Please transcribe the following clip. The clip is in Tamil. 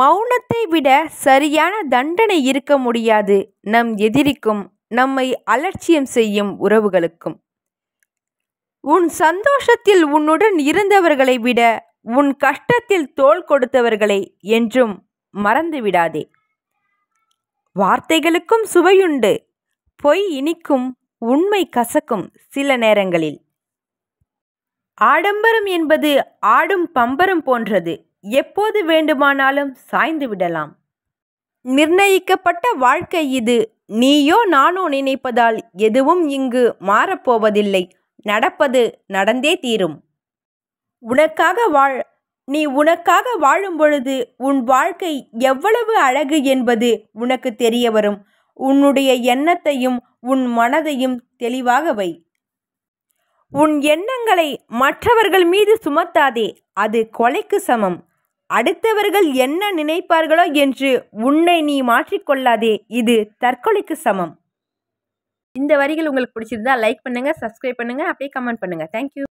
மௌனத்தை விட சரியான தண்டனை இருக்க முடியாது நம் எதிரிக்கும் நம்மை அலட்சியம் செய்யும் உறவுகளுக்கும் உன் சந்தோஷத்தில் உன்னுடன் இருந்தவர்களை விட உன் கஷ்டத்தில் தோல் கொடுத்தவர்களை என்றும் மறந்துவிடாதே வார்த்தைகளுக்கும் சுவையுண்டு பொய் இனிக்கும் உண்மை கசக்கும் சில நேரங்களில் ஆடம்பரம் என்பது ஆடும் பம்பரம் போன்றது எப்போது வேண்டுமானாலும் சாய்ந்து விடலாம் நிர்ணயிக்கப்பட்ட வாழ்க்கை இது நீயோ நானோ நினைப்பதால் எதுவும் இங்கு மாறப்போவதில்லை நடப்பது நடந்தே தீரும் உனக்காக வாழ் நீ உனக்காக வாழும் பொழுது உன் வாழ்க்கை எவ்வளவு அழகு என்பது உனக்கு தெரிய வரும் உன்னுடைய எண்ணத்தையும் உன் மனதையும் தெளிவாக வை உன் எண்ணங்களை மற்றவர்கள் மீது சுமத்தாதே அது கொலைக்கு சமம் அடுத்தவர்கள் என்ன நினைப்பார்களோ என்று உன்னை நீ மாற்றிக்கொள்ளாதே இது தற்கொலைக்கு சமம் இந்த வரிகள் உங்களுக்கு பிடிச்சிருந்தா லைக் பண்ணுங்கள் சப்ஸ்கிரைப் பண்ணுங்க அப்படியே கமெண்ட் பண்ணுங்கள் தேங்க்யூ